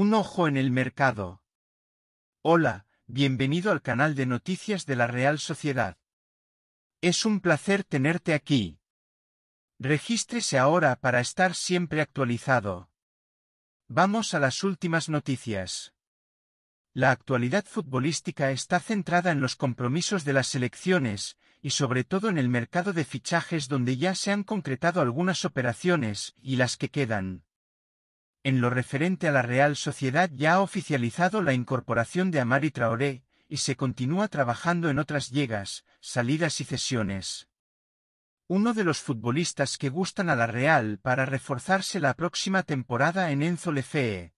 Un ojo en el mercado. Hola, bienvenido al canal de noticias de la Real Sociedad. Es un placer tenerte aquí. Regístrese ahora para estar siempre actualizado. Vamos a las últimas noticias. La actualidad futbolística está centrada en los compromisos de las selecciones, y sobre todo en el mercado de fichajes donde ya se han concretado algunas operaciones y las que quedan. En lo referente a la Real Sociedad ya ha oficializado la incorporación de Amari Traoré, y se continúa trabajando en otras llegas, salidas y cesiones. Uno de los futbolistas que gustan a la Real para reforzarse la próxima temporada en Enzo Lefee.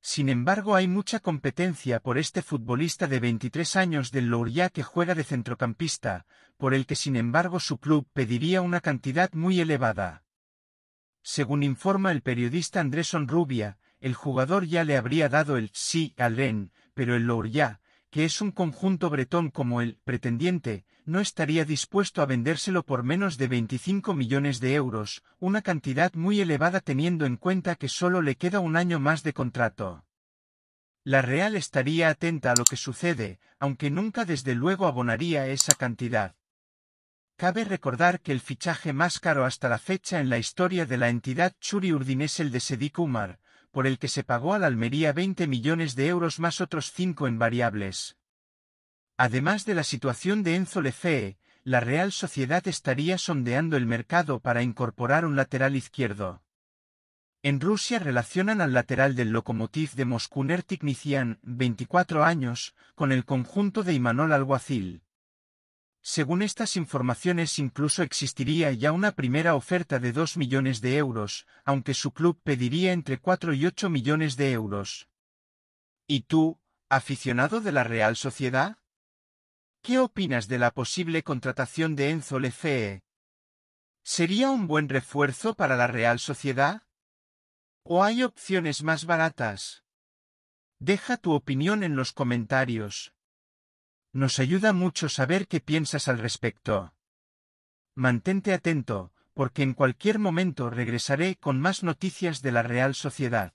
Sin embargo hay mucha competencia por este futbolista de 23 años del Louria que juega de centrocampista, por el que sin embargo su club pediría una cantidad muy elevada. Según informa el periodista Andrés Rubia, el jugador ya le habría dado el sí al ren, pero el Lourya, que es un conjunto bretón como el pretendiente, no estaría dispuesto a vendérselo por menos de 25 millones de euros, una cantidad muy elevada teniendo en cuenta que solo le queda un año más de contrato. La Real estaría atenta a lo que sucede, aunque nunca desde luego abonaría esa cantidad. Cabe recordar que el fichaje más caro hasta la fecha en la historia de la entidad Churi Urdin es el de Sedik Umar, por el que se pagó al Almería 20 millones de euros más otros 5 en variables. Además de la situación de Enzo Lefee, la Real Sociedad estaría sondeando el mercado para incorporar un lateral izquierdo. En Rusia relacionan al lateral del Lokomotiv de Moscú Nizian, 24 años, con el conjunto de Imanol Alguacil. Según estas informaciones incluso existiría ya una primera oferta de 2 millones de euros, aunque su club pediría entre 4 y 8 millones de euros. ¿Y tú, aficionado de la Real Sociedad? ¿Qué opinas de la posible contratación de Enzo Lefee? ¿Sería un buen refuerzo para la Real Sociedad? ¿O hay opciones más baratas? Deja tu opinión en los comentarios. Nos ayuda mucho saber qué piensas al respecto. Mantente atento, porque en cualquier momento regresaré con más noticias de la Real Sociedad.